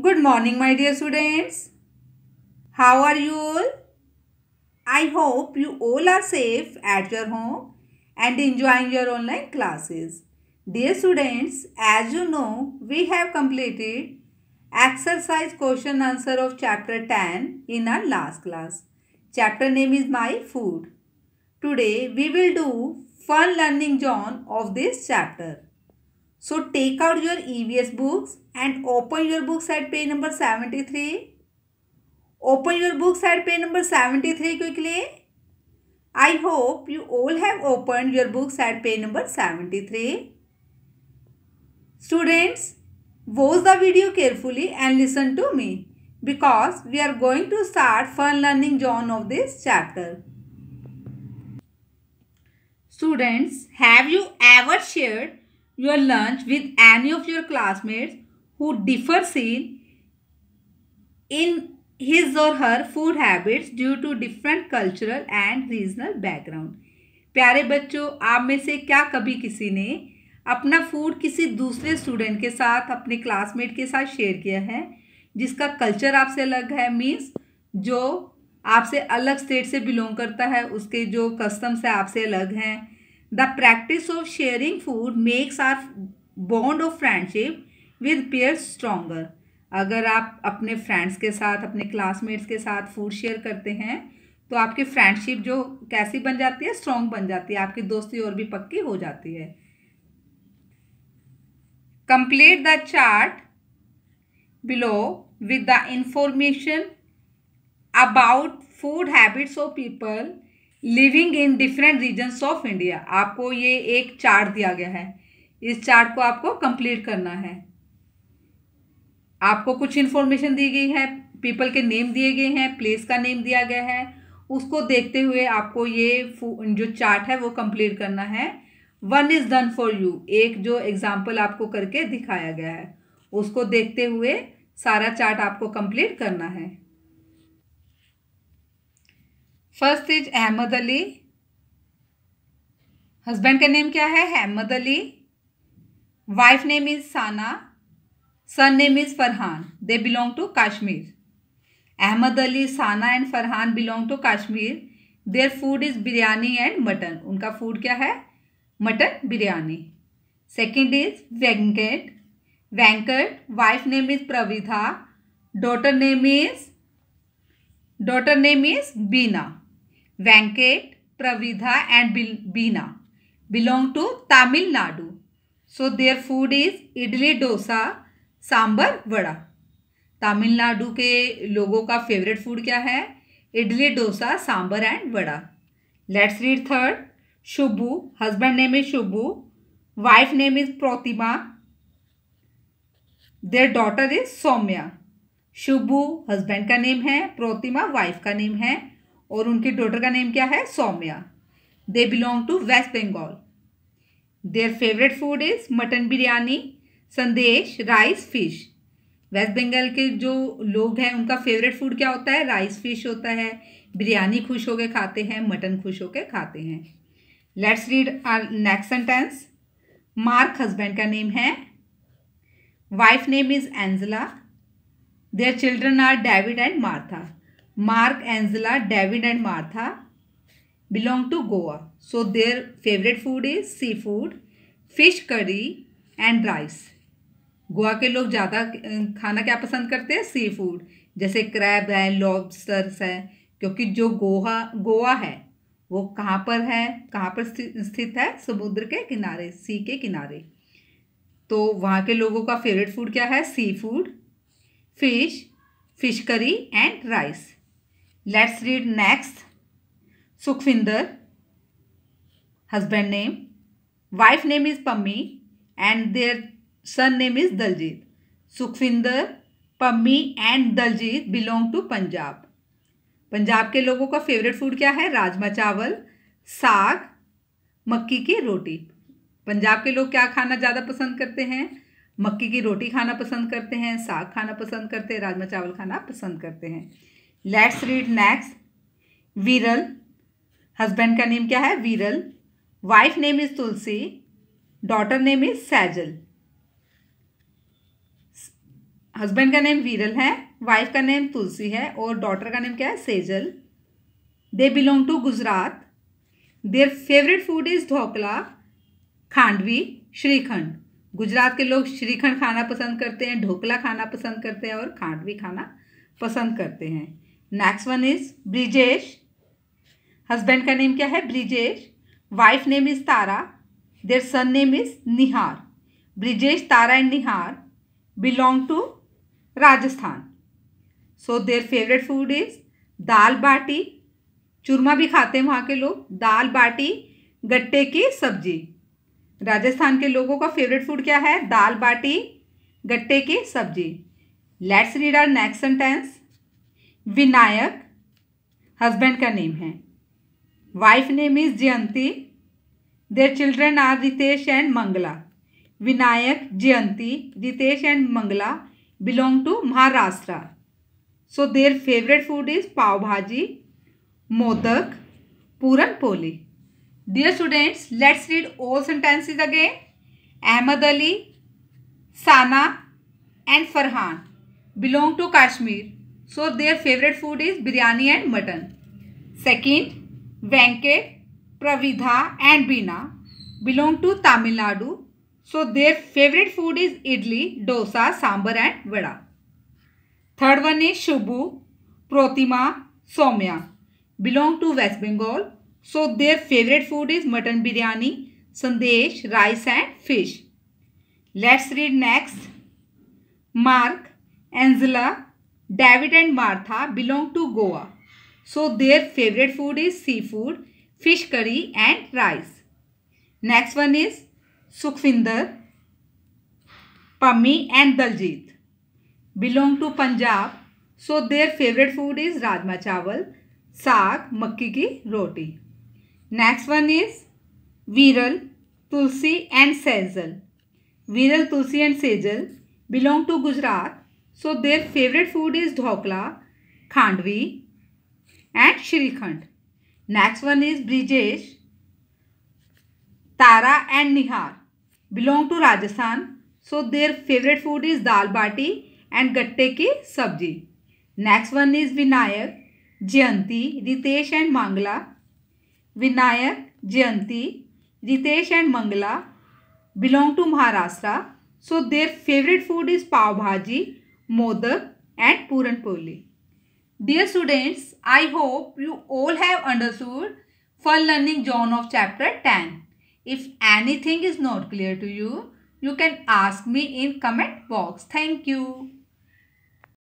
Good morning my dear students. How are you all? I hope you all are safe at your home and enjoying your online classes. Dear students, as you know, we have completed exercise question answer of chapter 10 in our last class. Chapter name is My Food. Today we will do fun learning zone of this chapter. So take out your EVS books and open your books at page number 73 open your books at page number 73 quickly i hope you all have opened your books at page number 73 students watch the video carefully and listen to me because we are going to start fun learning zone of this chapter students have you ever shared your lunch with any of your classmates who differs in in his or her food habits due to different cultural and regional background प्यारे बच्चों आप में से क्या कभी किसी ने अपना फूड किसी दूसरे स्टूडेंट के साथ अपने क्लासमेट के साथ शेयर किया है जिसका कल्चर आपसे अलग है मीन्स जो आपसे अलग स्टेट से बिलोंग करता है उसके जो कस्टम्स है आपसे अलग हैं the practice of sharing food makes our bond of friendship with peer stronger अगर आप अपने फ्रेंड्स के साथ अपने क्लासमेट्स के साथ फूड शेयर करते हैं तो आपकी फ्रेंडशिप जो कैसी बन जाती है स्ट्रांग बन जाती है आपकी दोस्ती और भी पक्की हो जाती है complete the chart below with the information about food habits of people living in different region of India आपको ये एक चार्ट दिया गया है इस चार्ट को आपको कंप्लीट करना है आपको कुछ इन्फॉर्मेशन दी गई है पीपल के नेम दिए गए हैं प्लेस का नेम दिया गया है उसको देखते हुए आपको ये जो चार्ट है वो कंप्लीट करना है one is done for you एक जो एग्ज़ाम्पल आपको करके दिखाया गया है उसको देखते हुए सारा चार्ट आपको कंप्लीट करना है first is Ahmed Ali husband का नेम क्या है Ahmed Ali wife name is Sana son name is Farhan they belong to Kashmir Ahmed Ali Sana and Farhan belong to Kashmir their food is biryani and mutton उनका फूड क्या है mutton biryani second is Venkat Venkat wife name is Pravidha daughter name is daughter name is Beena Venkat Pravidha and Beena belong to tamil so so food is idli dosa sambar vada Tamil Nadu के लोगों का favourite food क्या है idli dosa sambar and vada let's read third Shubhu husband name is Shubhu wife name is Pratima their daughter is Saumya Shubhu husband का name है Pratima wife का name है और उनके डॉटर का नेम क्या है Saumya they belong to waste Bengal their favourite food is mutton biryani sandesh rice fish waste Bengal के जो लोग हैं उनका फेवरेट फूड क्या होता है राइस फिश होता है बिरयानी खुश होकर खाते हैं मटन खुश होकर खाते हैं let's read our next sentence Mark husband का नेम है wife name is Angela their children are David and Martha Mark Angela David and Martha belong to Goa so their favourite food is seafood fish curry and rice Goa के लोग ज़्यादा खाना क्या पसंद करते हैं सी फूड जैसे क्रैब है लॉबस्टर्स है क्योंकि जो गोवा गोवा है वो कहाँ पर है कहाँ पर स्थित है समुद्र के किनारे सी के किनारे तो वहाँ के लोगों का फेवरेट फूड क्या है seafood fish fish curry and rice let's read next Sukhwinder husband name wife name is Pammi and their name is Daljeet Sukhwinder Pammi and Daljit belong to Punjab Punjab के लोगों का फेवरेट फूड क्या है राजमा चावल साग मक्की की रोटी पंजाब के लोग क्या खाना ज़्यादा पसंद करते हैं मक्की की रोटी खाना पसंद करते हैं साग खाना पसंद करते हैं राजमा चावल खाना पसंद करते हैं let's read next Viral husband का नेम क्या है Viral wife name is Tulsi daughter name is Sejal husband का नेम वीरल है वाइफ का नेम तुलसी है और डॉटर का नेम क्या है Sejal they belong to Gujarat their favourite food is dhokla khandvi shrikhand Gujarat के लोग श्रीखंड खाना पसंद करते हैं ढोकला खाना पसंद करते हैं और खांडवी खाना पसंद करते हैं next one is Brijesh husband का नेम क्या है Brijesh wife name is Tara their son name is Nihar Brijesh Tara and Nihar belong to Rajasthan so their favourite food is dal baati churma भी खाते हैं वहाँ के लोग दाल बाटी गट्टे की सब्जी राजस्थान के लोगों का फेवरेट फूड क्या है दाल बाटी गट्टे की sabzi let's read our next sentence Vinayak husband का नेम है wife name is Jayanti their children are Ritesh and Mangala Vinayak Jayanti Ritesh and Mangala belong to Maharashtra. So their favorite food is pav bhaji, modak, puran poli. Dear students, let's read all sentences again. Ahmed Ali, Sana and Farhan belong to Kashmir. So their favorite food is biryani and mutton. Second, Venkat, Pravidha and Bina belong to Tamil Nadu. So their favourite food is idli dosa sambar and vada third one is Shubhu Protima Soumya belong to waste Bengal so their favourite food is mutton biryani sandesh rice and fish let's read next Mark Angela David and Martha belong to Goa so their favourite food is seafood fish curry and rice next one is Sukhvinder Pammi and Daljit belong to Punjab so their favourite food is rajma chawal saag मक्की की रोटी next one is वीरल Tulsi and Sejal Viral Tulsi and Sejal belong to Gujarat so their favourite food is dhokla khandvi and shrikhand next one is Brijesh Tara and Nihar belong to Rajasthan so their favourite food is dal baati and gatte की sabzi next one is Vinayak Jayanti Ritesh and Mangala Vinayak Jayanti Ritesh and Mangala belong to Maharashtra so their favourite food is pav bhaji modak and puranpoli dear students I hope you all have understood for learning zone of chapter ten If anything is not clear to you, you can ask me in comment box. Thank you.